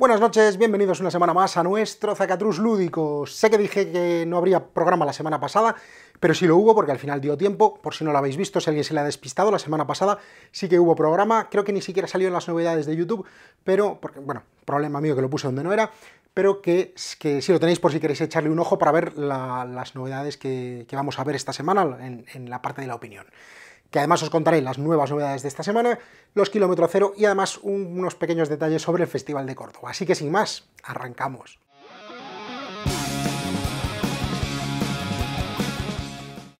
Buenas noches, bienvenidos una semana más a nuestro Zacatrus Lúdico. Sé que dije que no habría programa la semana pasada, pero sí lo hubo porque al final dio tiempo, por si no lo habéis visto, si alguien se le ha despistado, la semana pasada sí que hubo programa, creo que ni siquiera salió en las novedades de YouTube, pero, bueno, problema mío que lo puse donde no era, pero que, si lo tenéis por si queréis echarle un ojo para ver las novedades que, vamos a ver esta semana en la parte de la opinión que además os contaré las nuevas novedades de esta semana, los kilómetro cero y además unos pequeños detalles sobre el Festival de Córdoba. Así que sin más, arrancamos.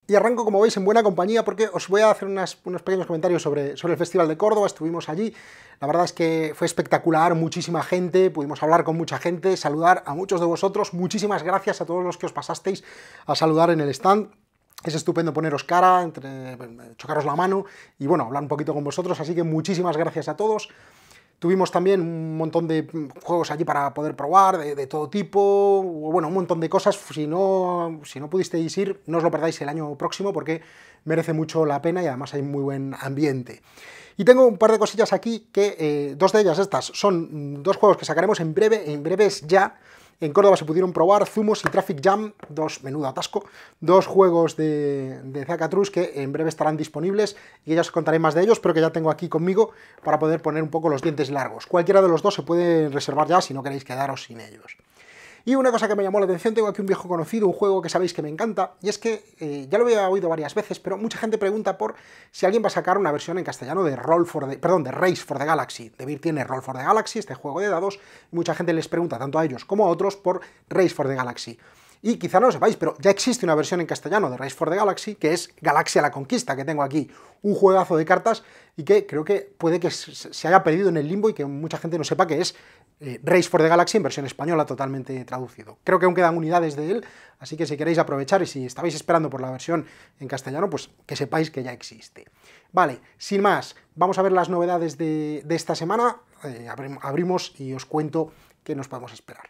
Y arranco, como veis, en buena compañía porque os voy a hacer unos pequeños comentarios sobre, sobre el Festival de Córdoba. Estuvimos allí, la verdad es que fue espectacular, muchísima gente, pudimos hablar con mucha gente, saludar a muchos de vosotros. Muchísimas gracias a todos los que os pasasteis a saludar en el stand. Es estupendo poneros cara, chocaros la mano y bueno, hablar un poquito con vosotros. Así que muchísimas gracias a todos. Tuvimos también un montón de juegos allí para poder probar, de, todo tipo, bueno, un montón de cosas. Si no, si no pudisteis ir, no os lo perdáis el año próximo porque merece mucho la pena y además hay muy buen ambiente. Y tengo un par de cosillas aquí que, eh, dos de ellas estas, son dos juegos que sacaremos en breve, en breves ya, en Córdoba se pudieron probar Zumos y Traffic Jam, dos, menudo atasco, dos juegos de, de que en breve estarán disponibles y ya os contaré más de ellos, pero que ya tengo aquí conmigo para poder poner un poco los dientes largos. Cualquiera de los dos se puede reservar ya si no queréis quedaros sin ellos. Y una cosa que me llamó la atención, tengo aquí un viejo conocido, un juego que sabéis que me encanta, y es que eh, ya lo había oído varias veces, pero mucha gente pregunta por si alguien va a sacar una versión en castellano de Roll for the, perdón, de Race for the Galaxy. DeVir tiene Roll for the Galaxy, este juego de dados, y mucha gente les pregunta tanto a ellos como a otros por Race for the Galaxy. Y quizá no lo sepáis, pero ya existe una versión en castellano de Race for the Galaxy, que es Galaxia la Conquista, que tengo aquí, un juegazo de cartas y que creo que puede que se haya perdido en el limbo y que mucha gente no sepa que es eh, Race for the Galaxy en versión española totalmente traducido. Creo que aún quedan unidades de él, así que si queréis aprovechar y si estabais esperando por la versión en castellano, pues que sepáis que ya existe. Vale, sin más, vamos a ver las novedades de, esta semana, eh, abrimos y os cuento qué nos podemos esperar.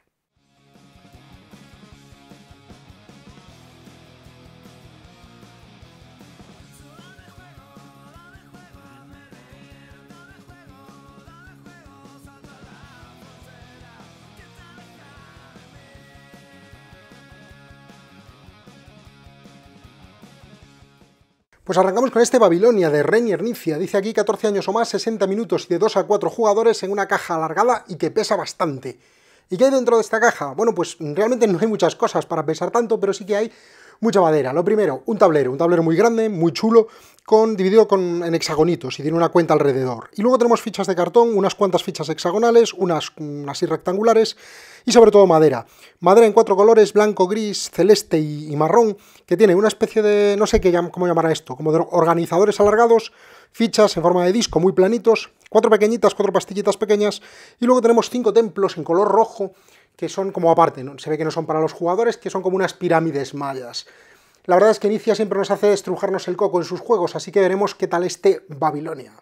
Pues arrancamos con este Babilonia de y Dice aquí 14 años o más, 60 minutos de 2 a 4 jugadores en una caja alargada y que pesa bastante. ¿Y qué hay dentro de esta caja? Bueno, pues realmente no hay muchas cosas para pesar tanto, pero sí que hay mucha madera. Lo primero, un tablero, un tablero muy grande, muy chulo, dividido en hexagonitos y tiene una cuenta alrededor. Y luego tenemos fichas de cartón, unas cuantas fichas hexagonales, unas, así rectangulares y sobre todo madera. Madera en cuatro colores, blanco, gris, celeste y, marrón, que tiene una especie de, no sé cómo llamar a esto, como de organizadores alargados, fichas en forma de disco muy planitos, cuatro pequeñitas, cuatro pastillitas pequeñas y luego tenemos cinco templos en color rojo que son como aparte, se ve que no son para los jugadores, que son como unas pirámides mayas. La verdad es que Inicia siempre nos hace estrujarnos el coco en sus juegos, así que veremos qué tal este Babilonia.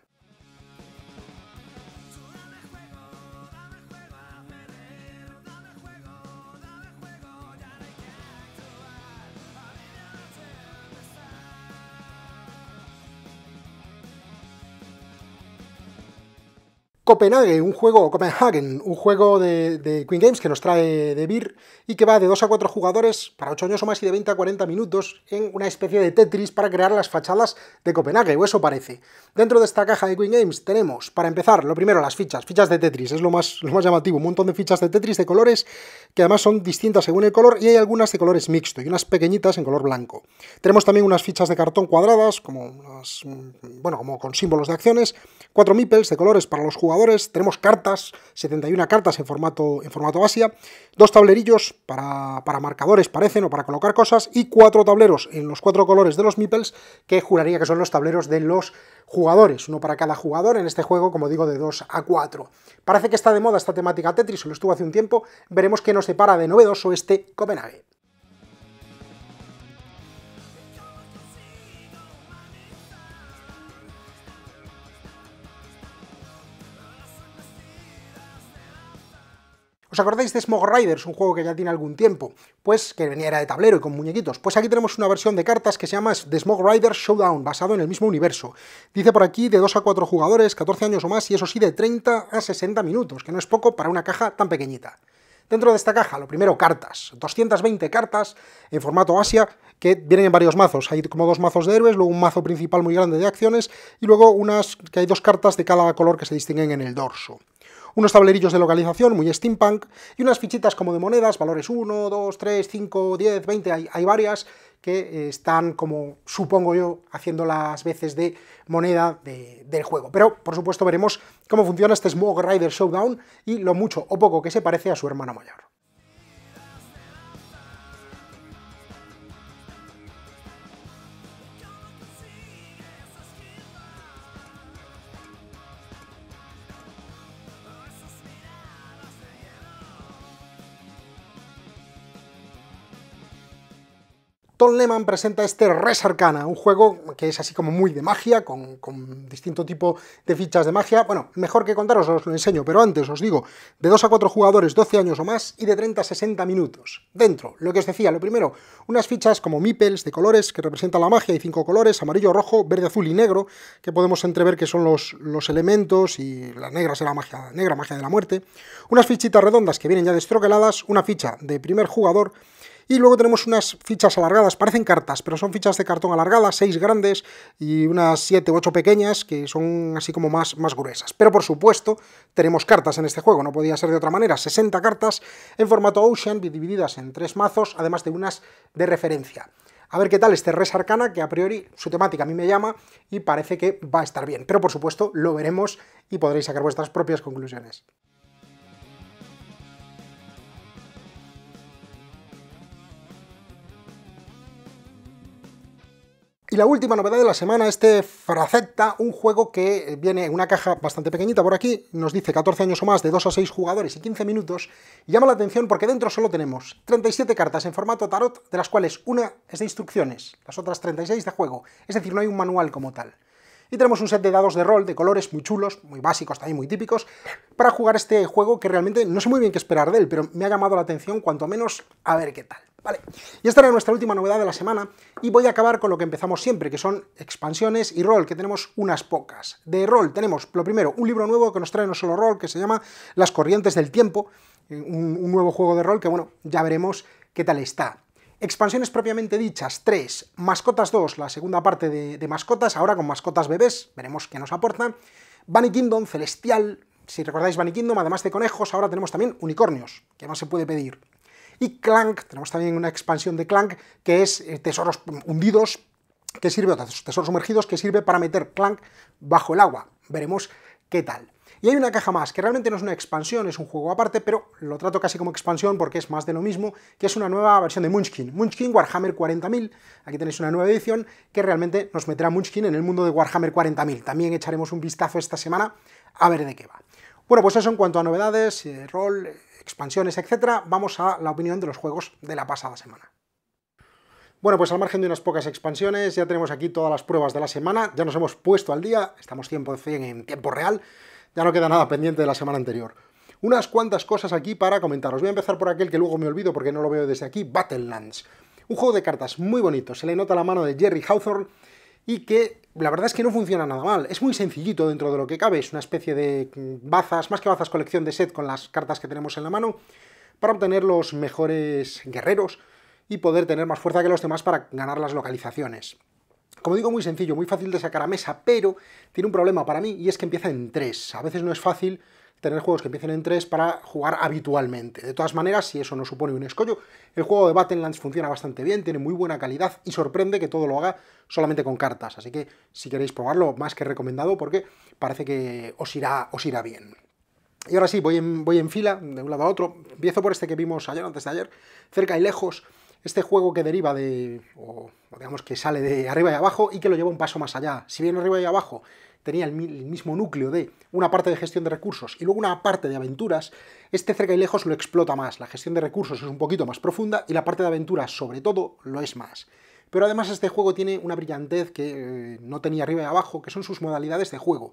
Copenhague, un juego, Copenhagen, un juego de, Queen Games que nos trae de Beer y que va de 2 a 4 jugadores para 8 años o más y de 20 a 40 minutos en una especie de Tetris para crear las fachadas de Copenhague, o eso parece. Dentro de esta caja de Queen Games tenemos, para empezar, lo primero, las fichas, fichas de Tetris, es lo más, lo más llamativo, un montón de fichas de Tetris de colores que además son distintas según el color y hay algunas de colores mixto y unas pequeñitas en color blanco. Tenemos también unas fichas de cartón cuadradas, como, mm, bueno, como con símbolos de acciones, cuatro meeples de colores para los jugadores, tenemos cartas, 71 cartas en formato, en formato Asia, dos tablerillos para, marcadores, parecen, o para colocar cosas, y cuatro tableros en los cuatro colores de los meeples, que juraría que son los tableros de los jugadores, uno para cada jugador en este juego, como digo, de 2 a 4. Parece que está de moda esta temática Tetris, lo estuvo hace un tiempo, veremos qué nos separa de novedoso este Copenhague. ¿Os acordáis de Smog Riders, un juego que ya tiene algún tiempo? Pues que venía era de tablero y con muñequitos. Pues aquí tenemos una versión de cartas que se llama The Smog Riders Showdown, basado en el mismo universo. Dice por aquí de 2 a 4 jugadores, 14 años o más, y eso sí de 30 a 60 minutos, que no es poco para una caja tan pequeñita. Dentro de esta caja, lo primero, cartas. 220 cartas en formato Asia que vienen en varios mazos. Hay como dos mazos de héroes, luego un mazo principal muy grande de acciones y luego unas que hay dos cartas de cada color que se distinguen en el dorso unos tablerillos de localización muy steampunk y unas fichitas como de monedas, valores 1, 2, 3, 5, 10, 20, hay, varias que eh, están como supongo yo haciendo las veces de moneda del juego. Pero por supuesto veremos cómo funciona este Smoke Rider Showdown y lo mucho o poco que se parece a su hermana mayor. Tom Lehman presenta este Res Arcana, un juego que es así como muy de magia, con, distinto tipo de fichas de magia. Bueno, mejor que contaros, os lo enseño, pero antes os digo, de 2 a 4 jugadores, 12 años o más, y de 30 a 60 minutos. Dentro, lo que os decía, lo primero, unas fichas como mipels de colores, que representan la magia, y cinco colores, amarillo, rojo, verde, azul y negro, que podemos entrever que son los, los elementos, y la negra la magia negra, magia de la muerte. Unas fichitas redondas que vienen ya destroqueladas, una ficha de primer jugador, y luego tenemos unas fichas alargadas, parecen cartas, pero son fichas de cartón alargadas, seis grandes y unas siete u ocho pequeñas que son así como más, más gruesas. Pero por supuesto, tenemos cartas en este juego, no podía ser de otra manera. 60 cartas en formato Ocean, divididas en tres mazos, además de unas de referencia. A ver qué tal este Res Arcana, que a priori su temática a mí me llama y parece que va a estar bien. Pero por supuesto lo veremos y podréis sacar vuestras propias conclusiones. la última novedad de la semana, este Fracetta, un juego que viene en una caja bastante pequeñita por aquí, nos dice 14 años o más, de 2 a 6 jugadores y 15 minutos, y llama la atención porque dentro solo tenemos 37 cartas en formato tarot, de las cuales una es de instrucciones, las otras 36 de juego, es decir, no hay un manual como tal. Y tenemos un set de dados de rol de colores muy chulos, muy básicos, también muy típicos, para jugar este juego que realmente no sé muy bien qué esperar de él, pero me ha llamado la atención cuanto menos a ver qué tal. Vale, y esta era nuestra última novedad de la semana, y voy a acabar con lo que empezamos siempre, que son expansiones y rol, que tenemos unas pocas. De rol tenemos, lo primero, un libro nuevo que nos trae no solo rol, que se llama Las corrientes del tiempo, eh, un, nuevo juego de rol que, bueno, ya veremos qué tal está. Expansiones propiamente dichas, 3. Mascotas 2, la segunda parte de, mascotas, ahora con mascotas bebés, veremos qué nos aporta. Bunny Kingdom, Celestial, si recordáis Bunny Kingdom, además de conejos, ahora tenemos también unicornios, que no se puede pedir. Y Clank, tenemos también una expansión de Clank, que es eh, tesoros hundidos, que sirve, tesoros sumergidos, que sirve para meter Clank bajo el agua. Veremos qué tal. Y hay una caja más, que realmente no es una expansión, es un juego aparte, pero lo trato casi como expansión porque es más de lo mismo, que es una nueva versión de Munchkin, Munchkin Warhammer 40.000, aquí tenéis una nueva edición que realmente nos meterá Munchkin en el mundo de Warhammer 40.000. También echaremos un vistazo esta semana a ver de qué va. Bueno, pues eso en cuanto a novedades, eh, rol, eh, expansiones, etcétera, vamos a la opinión de los juegos de la pasada semana. Bueno, pues al margen de unas pocas expansiones, ya tenemos aquí todas las pruebas de la semana, ya nos hemos puesto al día, estamos 100% en tiempo real, ya no queda nada pendiente de la semana anterior. Unas cuantas cosas aquí para comentaros. Voy a empezar por aquel que luego me olvido porque no lo veo desde aquí, Battlelands. Un juego de cartas muy bonito, se le nota la mano de Jerry Hawthorne, y que la verdad es que no funciona nada mal. Es muy sencillito dentro de lo que cabe, es una especie de bazas, más que bazas colección de set con las cartas que tenemos en la mano, para obtener los mejores guerreros y poder tener más fuerza que los demás para ganar las localizaciones. Como digo, muy sencillo, muy fácil de sacar a mesa, pero tiene un problema para mí y es que empieza en tres, A veces no es fácil tener juegos que empiecen en 3 para jugar habitualmente. De todas maneras, si eso no supone un escollo, el juego de Battlelands funciona bastante bien, tiene muy buena calidad y sorprende que todo lo haga solamente con cartas. Así que si queréis probarlo, más que recomendado porque parece que os irá, os irá bien. Y ahora sí, voy voy en fila de un lado a otro. Empiezo por este que vimos ayer, antes de ayer, cerca y lejos. Este juego que deriva de, o digamos que sale de arriba y abajo y que lo lleva un paso más allá. Si bien arriba y abajo tenía el, mismo núcleo de una parte de gestión de recursos y luego una parte de aventuras, este cerca y lejos lo explota más. La gestión de recursos es un poquito más profunda y la parte de aventuras, sobre todo, lo es más. Pero además este juego tiene una brillantez que eh, no tenía arriba y abajo, que son sus modalidades de juego.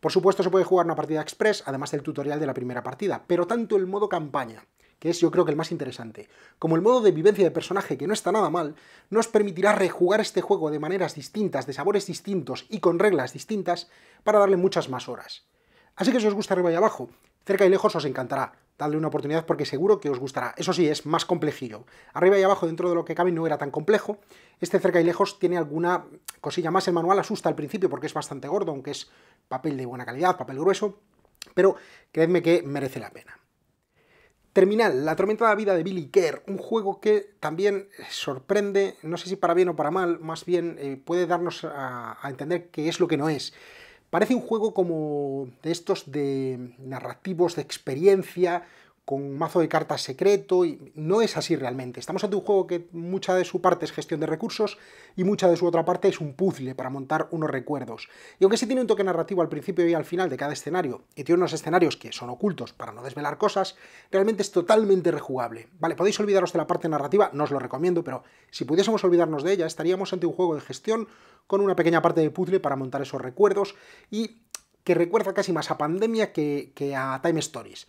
Por supuesto se puede jugar una partida express, además del tutorial de la primera partida, pero tanto el modo campaña que es yo creo que el más interesante. Como el modo de vivencia de personaje, que no está nada mal, nos permitirá rejugar este juego de maneras distintas, de sabores distintos y con reglas distintas, para darle muchas más horas. Así que si os gusta arriba y abajo, cerca y lejos os encantará. Dadle una oportunidad porque seguro que os gustará. Eso sí, es más complejillo. Arriba y abajo, dentro de lo que cabe, no era tan complejo. Este cerca y lejos tiene alguna cosilla más. El manual asusta al principio porque es bastante gordo, aunque es papel de buena calidad, papel grueso. Pero creedme que merece la pena. Terminal, la tormentada vida de Billy Kerr, un juego que también sorprende, no sé si para bien o para mal, más bien eh, puede darnos a, a, entender qué es lo que no es. Parece un juego como de estos de narrativos, de experiencia, con un mazo de cartas secreto, y no es así realmente. Estamos ante un juego que mucha de su parte es gestión de recursos y mucha de su otra parte es un puzzle para montar unos recuerdos. Y aunque sí tiene un toque narrativo al principio y al final de cada escenario, y tiene unos escenarios que son ocultos para no desvelar cosas, realmente es totalmente rejugable. Vale, podéis olvidaros de la parte narrativa, no os lo recomiendo, pero si pudiésemos olvidarnos de ella, estaríamos ante un juego de gestión con una pequeña parte de puzzle para montar esos recuerdos y que recuerda casi más a Pandemia que, que a Time Stories.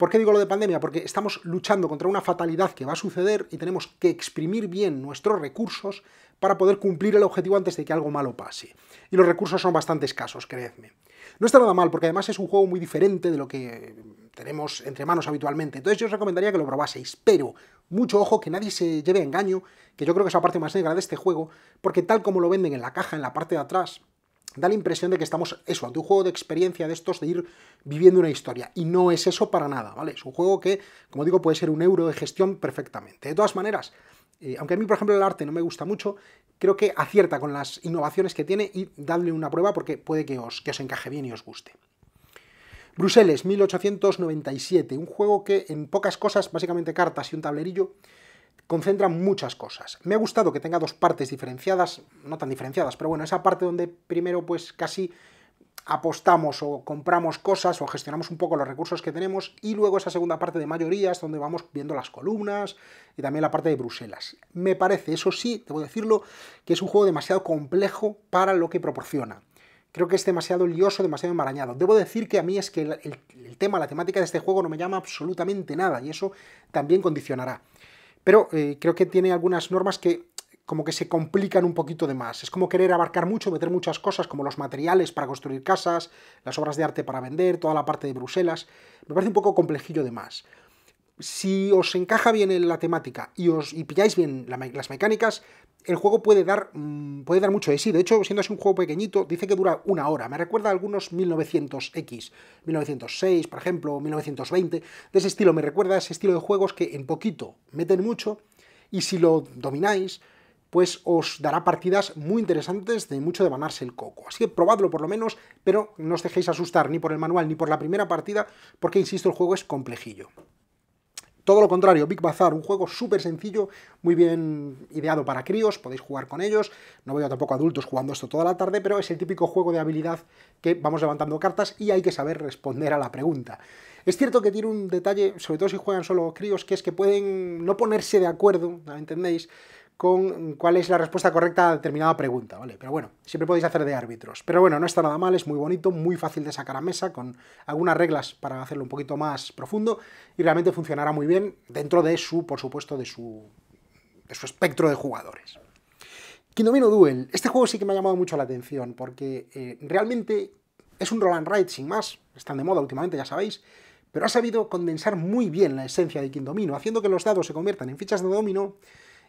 ¿Por qué digo lo de pandemia? Porque estamos luchando contra una fatalidad que va a suceder y tenemos que exprimir bien nuestros recursos para poder cumplir el objetivo antes de que algo malo pase. Y los recursos son bastante escasos, creedme. No está nada mal, porque además es un juego muy diferente de lo que tenemos entre manos habitualmente. Entonces yo os recomendaría que lo probaseis, pero mucho ojo que nadie se lleve a engaño, que yo creo que es la parte más negra de este juego, porque tal como lo venden en la caja, en la parte de atrás, da la impresión de que estamos, eso, ante un juego de experiencia de estos de ir viviendo una historia. Y no es eso para nada, ¿vale? Es un juego que, como digo, puede ser un euro de gestión perfectamente. De todas maneras, eh, aunque a mí, por ejemplo, el arte no me gusta mucho, creo que acierta con las innovaciones que tiene y dadle una prueba porque puede que os, que os encaje bien y os guste. Bruseles, 1897, un juego que en pocas cosas, básicamente cartas y un tablerillo, concentra muchas cosas. Me ha gustado que tenga dos partes diferenciadas, no tan diferenciadas, pero bueno, esa parte donde primero pues casi apostamos o compramos cosas o gestionamos un poco los recursos que tenemos y luego esa segunda parte de mayorías donde vamos viendo las columnas y también la parte de Bruselas. Me parece, eso sí, debo decirlo, que es un juego demasiado complejo para lo que proporciona. Creo que es demasiado lioso, demasiado enmarañado. Debo decir que a mí es que el, el tema, la temática de este juego no me llama absolutamente nada y eso también condicionará pero eh, creo que tiene algunas normas que como que se complican un poquito de más. Es como querer abarcar mucho, meter muchas cosas, como los materiales para construir casas, las obras de arte para vender, toda la parte de Bruselas. Me parece un poco complejillo de más si os encaja bien en la temática y os pilláis bien las mecánicas, el juego puede dar, mm, puede dar mucho de sí. De hecho, siendo así un juego pequeñito, dice que dura una hora. Me recuerda a algunos 1900X, 1906, por ejemplo, 1920. De ese estilo, me recuerda ese estilo de juegos que en poquito meten mucho y si lo domináis, pues os dará partidas muy interesantes de mucho de banarse el coco. Así que probadlo por lo menos, pero no os dejéis asustar ni por el manual ni por la primera partida, porque, insisto, el juego es complejillo. Todo lo contrario, Big Bazaar, un juego súper sencillo, muy bien ideado para críos, podéis jugar con ellos. No veo tampoco adultos jugando esto toda la tarde, pero es el típico juego de habilidad que vamos levantando cartas y hay que saber responder a la pregunta. Es cierto que tiene un detalle, sobre todo si juegan solo críos, que es que pueden no ponerse de acuerdo, ¿me ¿entendéis? con cuál es la respuesta correcta a determinada pregunta, ¿vale? Pero bueno, siempre podéis hacer de árbitros. Pero bueno, no está nada mal, es muy bonito, muy fácil de sacar a mesa, con algunas reglas para hacerlo un poquito más profundo, y realmente funcionará muy bien dentro de su, por supuesto, de su, de su espectro de jugadores. Kindomino Duel. Este juego sí que me ha llamado mucho la atención, porque eh, realmente es un roll and ride sin más, están de moda últimamente, ya sabéis, pero ha sabido condensar muy bien la esencia de Kindomino, haciendo que los dados se conviertan en fichas de domino,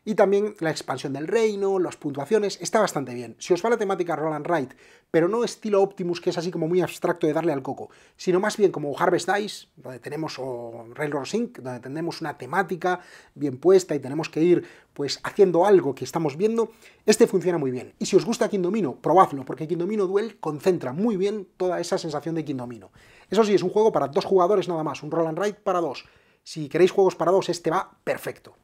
y también la expansión del reino, las puntuaciones, está bastante bien. Si os va la temática Roland Ride, pero no estilo Optimus, que es así como muy abstracto de darle al coco, sino más bien como Harvest Dice, donde tenemos, o Railroad Sync, donde tenemos una temática bien puesta y tenemos que ir pues haciendo algo que estamos viendo, este funciona muy bien. Y si os gusta Kingdomino, probadlo, porque Kingdomino Duel concentra muy bien toda esa sensación de Kingdomino. Eso sí, es un juego para dos jugadores nada más, un Roland Ride para dos. Si queréis juegos para dos, este va perfecto.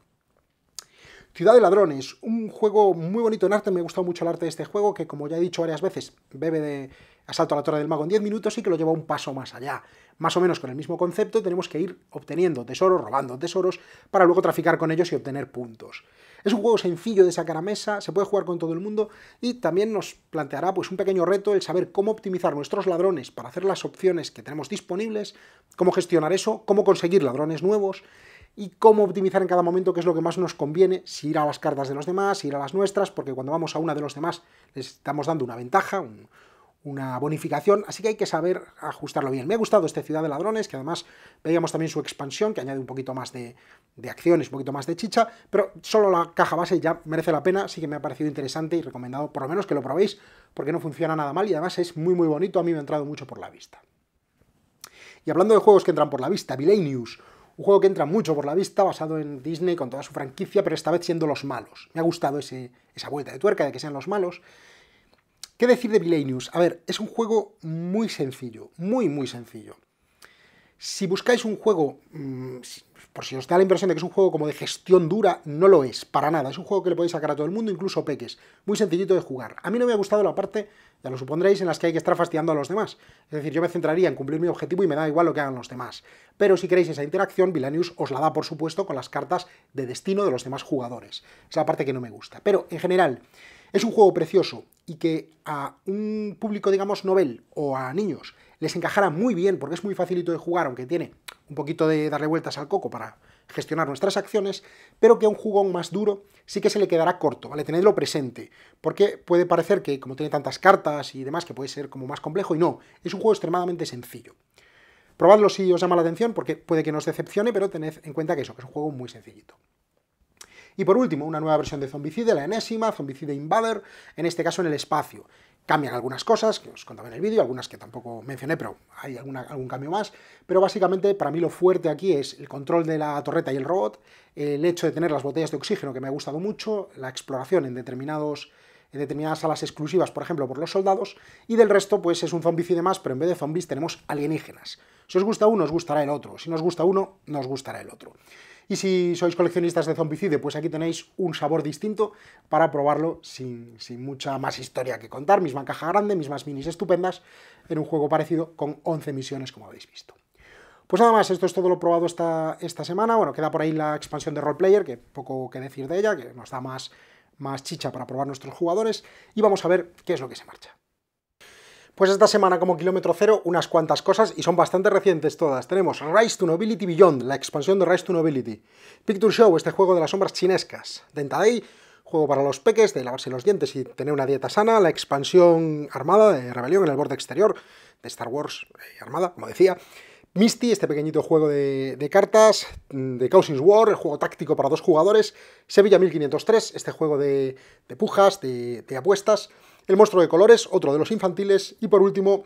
Ciudad de Ladrones, un juego muy bonito en arte, me ha gustado mucho el arte de este juego, que como ya he dicho varias veces, bebe de Asalto a la Torre del Mago en 10 minutos y que lo lleva un paso más allá. Más o menos con el mismo concepto, tenemos que ir obteniendo tesoros, robando tesoros, para luego traficar con ellos y obtener puntos. Es un juego sencillo de sacar a mesa, se puede jugar con todo el mundo y también nos planteará pues, un pequeño reto el saber cómo optimizar nuestros ladrones para hacer las opciones que tenemos disponibles, cómo gestionar eso, cómo conseguir ladrones nuevos y cómo optimizar en cada momento qué es lo que más nos conviene, si ir a las cartas de los demás, si ir a las nuestras, porque cuando vamos a una de los demás les estamos dando una ventaja, una bonificación, así que hay que saber ajustarlo bien. Me ha gustado este Ciudad de Ladrones, que además veíamos también su expansión, que añade un poquito más de, acciones, un poquito más de chicha, pero solo la caja base ya merece la pena, así que me ha parecido interesante y recomendado por lo menos que lo probéis, porque no funciona nada mal y además es muy muy bonito, a mí me ha entrado mucho por la vista. Y hablando de juegos que entran por la vista, Vilay un juego que entra mucho por la vista, basado en Disney con toda su franquicia, pero esta vez siendo los malos. Me ha gustado esa vuelta de tuerca de que sean los malos. ¿Qué decir de Villainous? A ver, es un juego muy sencillo, muy, muy sencillo. Si buscáis un juego, mm, por si os da la impresión de que es un juego como de gestión dura, no lo es, para nada. Es un juego que le podéis sacar a todo el mundo, incluso peques. Muy sencillito de jugar. A mí no me ha gustado la parte ya lo supondréis, en las que hay que estar fastidiando a los demás. Es decir, yo me centraría en cumplir mi objetivo y me da igual lo que hagan los demás. Pero si queréis esa interacción, Vilanius os la da, por supuesto, con las cartas de destino de los demás jugadores. Es la parte que no me gusta. Pero, en general, es un juego precioso y que a un público, digamos, novel o a niños les encajará muy bien porque es muy facilito de jugar, aunque tiene un poquito de darle vueltas al coco para gestionar nuestras acciones, pero que a un jugón más duro sí que se le quedará corto, ¿vale? Tenedlo presente, porque puede parecer que como tiene tantas cartas y demás, que puede ser como más complejo, y no, es un juego extremadamente sencillo. Probadlo si os llama la atención, porque puede que nos decepcione, pero tened en cuenta que eso, que es un juego muy sencillito. Y por último, una nueva versión de Zombicide, la enésima, Zombicide Invader, en este caso en el espacio. Cambian algunas cosas, que os contaba en el vídeo, algunas que tampoco mencioné, pero hay algún cambio más. Pero básicamente, para mí lo fuerte aquí es el control de la torreta y el robot, el hecho de tener las botellas de oxígeno, que me ha gustado mucho, la exploración en determinados en determinadas salas exclusivas, por ejemplo, por los soldados, y del resto, pues es un zombicide más pero en vez de zombies tenemos alienígenas. Si os gusta uno, os gustará el otro. Si no os gusta uno, nos gustará el otro. Y si sois coleccionistas de zombicide, pues aquí tenéis un sabor distinto para probarlo sin, mucha más historia que contar. Misma caja grande, mismas minis estupendas, en un juego parecido con 11 misiones, como habéis visto. Pues nada más, esto es todo lo probado esta, esta semana. Bueno, queda por ahí la expansión de Roleplayer, que poco que decir de ella, que nos da más más chicha para probar nuestros jugadores y vamos a ver qué es lo que se marcha. Pues esta semana como kilómetro cero unas cuantas cosas y son bastante recientes todas. Tenemos Rise to Nobility Beyond, la expansión de Rise to Nobility. Picture Show, este juego de las sombras chinescas. Dentaday, juego para los peques de lavarse los dientes y tener una dieta sana. La expansión armada de Rebelión en el borde exterior de Star Wars eh, Armada, como decía. Misty, este pequeñito juego de, cartas, mm, de Causings War, el juego táctico para dos jugadores, Sevilla 1503, este juego de, pujas, de, apuestas, el monstruo de colores, otro de los infantiles, y por último,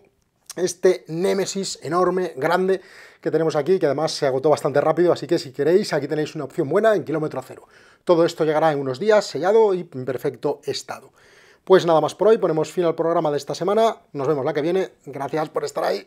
este Némesis enorme, grande, que tenemos aquí, que además se agotó bastante rápido, así que si queréis, aquí tenéis una opción buena en kilómetro cero. Todo esto llegará en unos días, sellado y en perfecto estado. Pues nada más por hoy, ponemos fin al programa de esta semana, nos vemos la que viene, gracias por estar ahí.